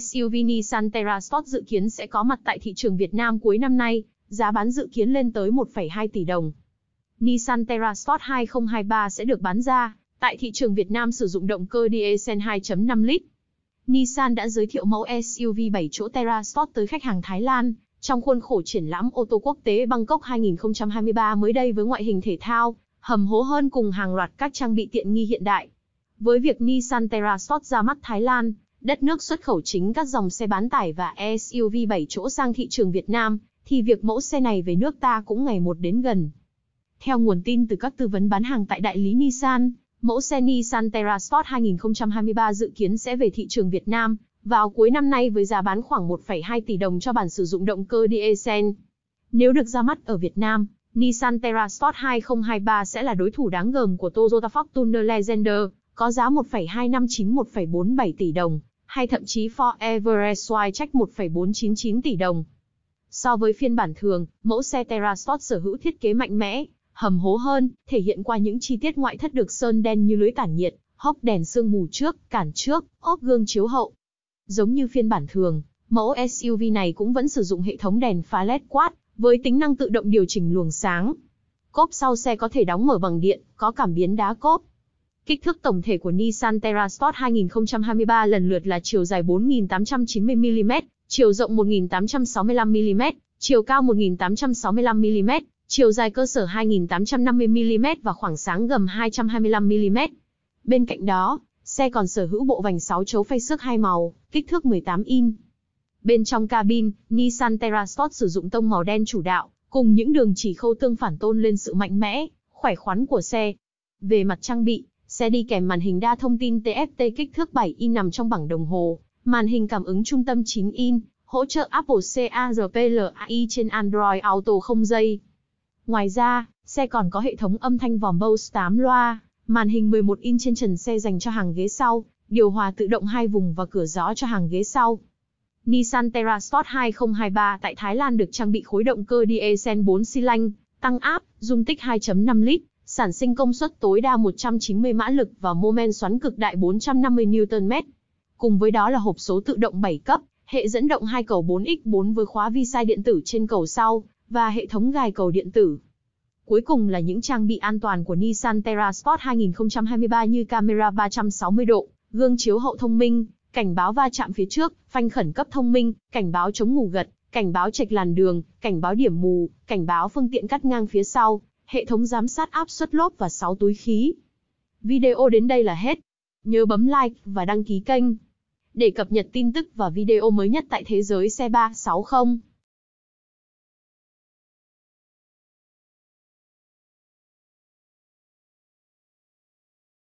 SUV Nissan Terra Sport dự kiến sẽ có mặt tại thị trường Việt Nam cuối năm nay, giá bán dự kiến lên tới 1,2 tỷ đồng. Nissan Terra Sport 2023 sẽ được bán ra tại thị trường Việt Nam sử dụng động cơ diesel 2.5 lít. Nissan đã giới thiệu mẫu SUV 7 chỗ Terra Sport tới khách hàng Thái Lan trong khuôn khổ triển lãm ô tô quốc tế Bangkok 2023 mới đây với ngoại hình thể thao, hầm hố hơn cùng hàng loạt các trang bị tiện nghi hiện đại. Với việc Nissan Terra Sport ra mắt Thái Lan, đất nước xuất khẩu chính các dòng xe bán tải và SUV 7 chỗ sang thị trường Việt Nam, thì việc mẫu xe này về nước ta cũng ngày một đến gần. Theo nguồn tin từ các tư vấn bán hàng tại đại lý Nissan, mẫu xe Nissan Terra Sport 2023 dự kiến sẽ về thị trường Việt Nam vào cuối năm nay với giá bán khoảng 1,2 tỷ đồng cho bản sử dụng động cơ diesel. Nếu được ra mắt ở Việt Nam, Nissan Terra Sport 2023 sẽ là đối thủ đáng gờm của Toyota Fortuner Legender, có giá 1,2591,47 tỷ đồng, hay thậm chí Forever Eswai trách 1,499 tỷ đồng. So với phiên bản thường, mẫu xe Terra Sport sở hữu thiết kế mạnh mẽ, hầm hố hơn, thể hiện qua những chi tiết ngoại thất được sơn đen như lưới tản nhiệt, hốc đèn sương mù trước, cản trước, ốp gương chiếu hậu. Giống như phiên bản thường, mẫu SUV này cũng vẫn sử dụng hệ thống đèn pha LED quát, với tính năng tự động điều chỉnh luồng sáng. Cốp sau xe có thể đóng mở bằng điện, có cảm biến đá cốp, Kích thước tổng thể của Nissan Terra Sport 2023 lần lượt là chiều dài 4.890mm, chiều rộng 1.865mm, chiều cao 1.865mm, chiều dài cơ sở 2.850mm và khoảng sáng gầm 225mm. Bên cạnh đó, xe còn sở hữu bộ vành 6 chấu phay xước hai màu, kích thước 18 in. Bên trong cabin, Nissan Terra Sport sử dụng tông màu đen chủ đạo, cùng những đường chỉ khâu tương phản tôn lên sự mạnh mẽ, khỏe khoắn của xe. Về mặt trang bị, Xe đi kèm màn hình đa thông tin TFT kích thước 7 in nằm trong bảng đồng hồ, màn hình cảm ứng trung tâm 9 in, hỗ trợ Apple CarPlay trên Android Auto không dây. Ngoài ra, xe còn có hệ thống âm thanh vòm Bose 8 loa, màn hình 11 in trên trần xe dành cho hàng ghế sau, điều hòa tự động hai vùng và cửa gió cho hàng ghế sau. Nissan Terra Sport 2023 tại Thái Lan được trang bị khối động cơ diesel 4 xi lanh, tăng áp, dung tích 2.5 lít, sản sinh công suất tối đa 190 mã lực và mô men xoắn cực đại 450 Nm. Cùng với đó là hộp số tự động 7 cấp, hệ dẫn động hai cầu 4x4 với khóa vi sai điện tử trên cầu sau và hệ thống gài cầu điện tử. Cuối cùng là những trang bị an toàn của Nissan Terra Sport 2023 như camera 360 độ, gương chiếu hậu thông minh, cảnh báo va chạm phía trước, phanh khẩn cấp thông minh, cảnh báo chống ngủ gật, cảnh báo trạch làn đường, cảnh báo điểm mù, cảnh báo phương tiện cắt ngang phía sau, hệ thống giám sát áp suất lốp và 6 túi khí. Video đến đây là hết. Nhớ bấm like và đăng ký kênh để cập nhật tin tức và video mới nhất tại thế giới xe 360.